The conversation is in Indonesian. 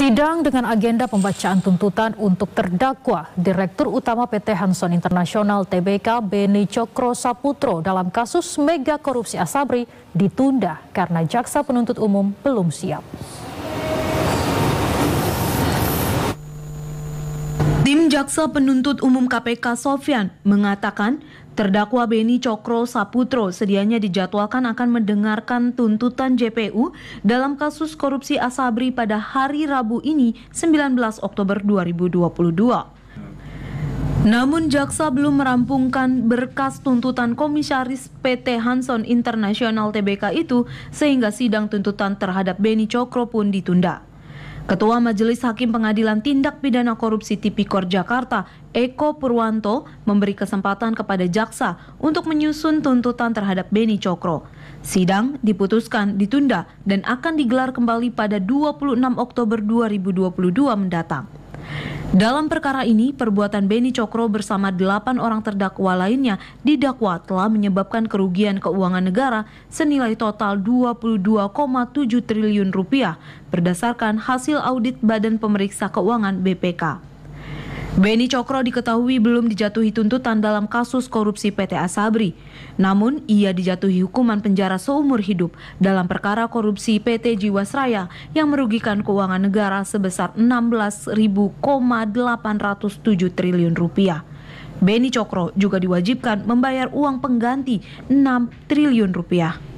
Sidang dengan agenda pembacaan tuntutan untuk terdakwa Direktur Utama PT Hanson Internasional TBK Beni Cokro Saputro dalam kasus mega korupsi Asabri ditunda karena jaksa penuntut umum belum siap. Tim Jaksa Penuntut Umum KPK Sofyan mengatakan Terdakwa Beni Cokro Saputro sedianya dijadwalkan akan mendengarkan tuntutan JPU dalam kasus korupsi Asabri pada hari Rabu ini 19 Oktober 2022. Namun jaksa belum merampungkan berkas tuntutan komisaris PT Hanson Internasional TBK itu sehingga sidang tuntutan terhadap Beni Cokro pun ditunda. Ketua Majelis Hakim Pengadilan Tindak Pidana Korupsi Tipikor Jakarta, Eko Purwanto, memberi kesempatan kepada jaksa untuk menyusun tuntutan terhadap Beni Cokro. Sidang diputuskan ditunda dan akan digelar kembali pada 26 Oktober 2022 mendatang. Dalam perkara ini, perbuatan Beni Cokro bersama delapan orang terdakwa lainnya didakwa telah menyebabkan kerugian keuangan negara senilai total 22,7 triliun rupiah berdasarkan hasil audit Badan Pemeriksa Keuangan BPK. Beni Cokro diketahui belum dijatuhi tuntutan dalam kasus korupsi PT Asabri. Namun, ia dijatuhi hukuman penjara seumur hidup dalam perkara korupsi PT Jiwasraya yang merugikan keuangan negara sebesar 16.807 triliun rupiah. Beni Cokro juga diwajibkan membayar uang pengganti 6 triliun rupiah.